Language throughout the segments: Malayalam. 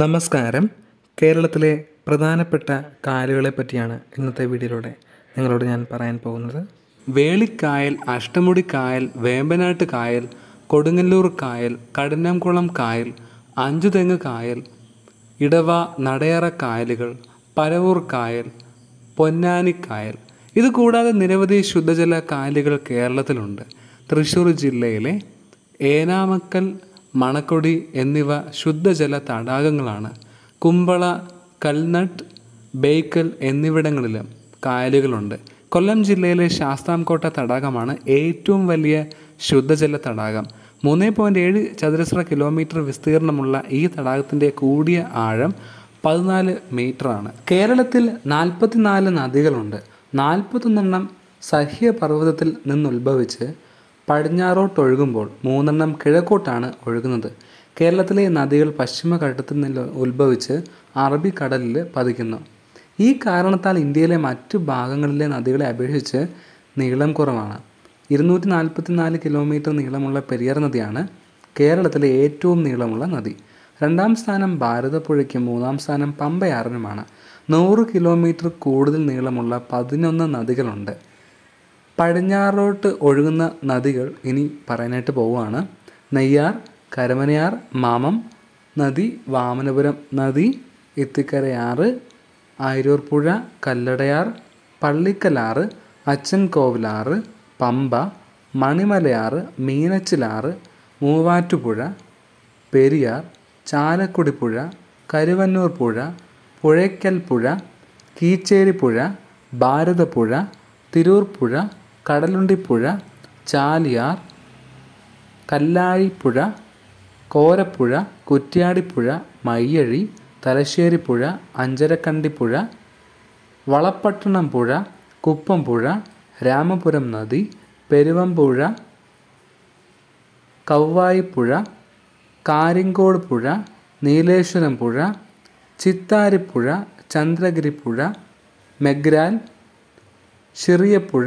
നമസ്കാരം കേരളത്തിലെ പ്രധാനപ്പെട്ട കായലുകളെ പറ്റിയാണ് ഇന്നത്തെ വീഡിയോയിലൂടെ നിങ്ങളോട് ഞാൻ പറയാൻ പോകുന്നത് വേളിക്കായൽ അഷ്ടമുടി കായൽ വേമ്പനാട്ട് കായൽ കൊടുങ്ങല്ലൂർ കായൽ കടന്നംകുളം കായൽ അഞ്ചുതെങ്ങ് കായൽ ഇടവ നടയറ കായലുകൾ പരവൂർ കായൽ പൊന്നാനിക്കായൽ ഇത് കൂടാതെ നിരവധി ശുദ്ധജല കായലുകൾ കേരളത്തിലുണ്ട് തൃശ്ശൂർ ജില്ലയിലെ ഏനാമക്കൽ മണക്കൊടി എന്നിവ ശുദ്ധജല തടാകങ്ങളാണ് കുമ്പള കൽനട്ട് ബേക്കൽ എന്നിവിടങ്ങളിലും കായലുകളുണ്ട് കൊല്ലം ജില്ലയിലെ ശാസ്താംകോട്ട തടാകമാണ് ഏറ്റവും വലിയ ശുദ്ധജല തടാകം മൂന്ന് പോയിൻറ്റ് ഏഴ് ചതുരശ്ര കിലോമീറ്റർ വിസ്തീർണമുള്ള ഈ തടാകത്തിൻ്റെ കൂടിയ ആഴം പതിനാല് മീറ്ററാണ് കേരളത്തിൽ നാൽപ്പത്തിനാല് നദികളുണ്ട് നാൽപ്പത്തൊന്നെണ്ണം സഹ്യപർവ്വതത്തിൽ നിന്നുത്ഭവിച്ച് പടിഞ്ഞാറോട്ട് ഒഴുകുമ്പോൾ മൂന്നെണ്ണം കിഴക്കോട്ടാണ് ഒഴുകുന്നത് കേരളത്തിലെ നദികൾ പശ്ചിമഘട്ടത്തിൽ നിന്ന് ഉത്ഭവിച്ച് അറബിക്കടലിൽ പതിക്കുന്നു ഈ കാരണത്താൽ ഇന്ത്യയിലെ മറ്റു ഭാഗങ്ങളിലെ നദികളെ അപേക്ഷിച്ച് നീളം കുറവാണ് ഇരുന്നൂറ്റി നാൽപ്പത്തി നാല് കിലോമീറ്റർ നീളമുള്ള പെരിയാർ നദിയാണ് കേരളത്തിലെ ഏറ്റവും നീളമുള്ള നദി രണ്ടാം സ്ഥാനം ഭാരതപ്പുഴയ്ക്കും മൂന്നാം സ്ഥാനം പമ്പയാറിനുമാണ് നൂറ് കിലോമീറ്റർ കൂടുതൽ നീളമുള്ള പതിനൊന്ന് നദികളുണ്ട് പടിഞ്ഞാറോട്ട് ഒഴുകുന്ന നദികൾ ഇനി പറയാനായിട്ട് പോവുകയാണ് നെയ്യാർ കരമനയാർ മാമം നദി വാമനപുരം നദി ഇത്തിക്കരയാറ് ആയിരൂർപ്പുഴ കല്ലടയാർ പള്ളിക്കലാറ് അച്ഛൻകോവിലാറ് പമ്പ മണിമലയാറ് മീനച്ചിലാറ് മൂവാറ്റുപുഴ പെരിയാർ ചാലക്കുടിപ്പുഴ കരുവന്നൂർ പുഴ പുഴയ്ക്കൽ പുഴ ഭാരതപ്പുഴ തിരൂർപ്പുഴ കടലുണ്ടിപ്പുഴ ചാലിയാർ കല്ലാഴിപ്പുഴ കോരപ്പുഴ കുറ്റ്യാടിപ്പുഴ മയ്യഴി തലശ്ശേരിപ്പുഴ അഞ്ചരക്കണ്ടിപ്പുഴ വളപ്പട്ടണം പുഴ കുപ്പംപുഴ രാമപുരം നദി പെരുവമ്പുഴ കവ്വായിപ്പുഴ കാരിങ്കോട് പുഴ നീലേശ്വരം പുഴ ചിത്താരിപ്പുഴ ചന്ദ്രഗിരിപ്പുഴ മെഗ്രാൽ ചെറിയപ്പുഴ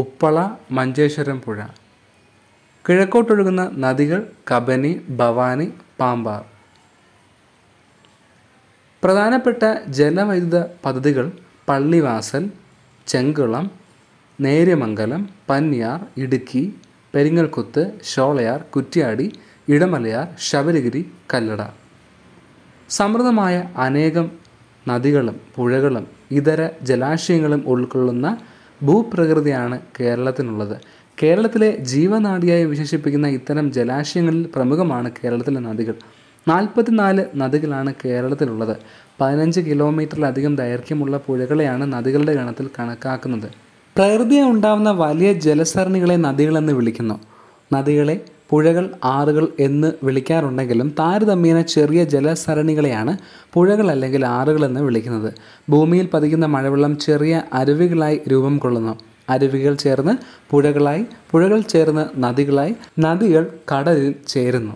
ഉപ്പള മഞ്ചേശ്വരം പുഴ കിഴക്കോട്ടൊഴുകുന്ന നദികൾ കബനി ഭവാനി പാമ്പാർ പ്രധാനപ്പെട്ട ജലവൈദ്യുത പദ്ധതികൾ പള്ളിവാസൽ ചെങ്കുളം നേര്യമംഗലം പന്നിയാർ ഇടുക്കി പെരിങ്ങൽക്കുത്ത് ഷോളയാർ കുറ്റ്യാടി ഇടമലയാർ ശബരിഗിരി കല്ലട സമൃദ്ധമായ അനേകം നദികളും പുഴകളും ഇതര ജലാശയങ്ങളും ഉൾക്കൊള്ളുന്ന ഭൂപ്രകൃതിയാണ് കേരളത്തിനുള്ളത് കേരളത്തിലെ ജീവനാടിയായി വിശേഷിപ്പിക്കുന്ന ഇത്തരം ജലാശയങ്ങളിൽ പ്രമുഖമാണ് കേരളത്തിലെ നദികൾ നാൽപ്പത്തിനാല് നദികളാണ് കേരളത്തിലുള്ളത് പതിനഞ്ച് കിലോമീറ്ററിലധികം ദൈർഘ്യമുള്ള പുഴകളെയാണ് നദികളുടെ ഗണത്തിൽ കണക്കാക്കുന്നത് പ്രകൃതിയെ ഉണ്ടാവുന്ന വലിയ ജലസരണികളെ നദികളെന്ന് വിളിക്കുന്നു നദികളെ പുഴകൾ ആറുകൾ എന്ന് വിളിക്കാറുണ്ടെങ്കിലും താരതമ്യേന ചെറിയ ജലസരണികളെയാണ് പുഴകൾ അല്ലെങ്കിൽ ആറുകൾ എന്ന് വിളിക്കുന്നത് ഭൂമിയിൽ പതിക്കുന്ന മഴവെള്ളം ചെറിയ അരുവികളായി രൂപം കൊള്ളുന്നു അരുവികൾ ചേർന്ന് പുഴകളായി പുഴകൾ ചേർന്ന് നദികളായി നദികൾ കടലിൽ ചേരുന്നു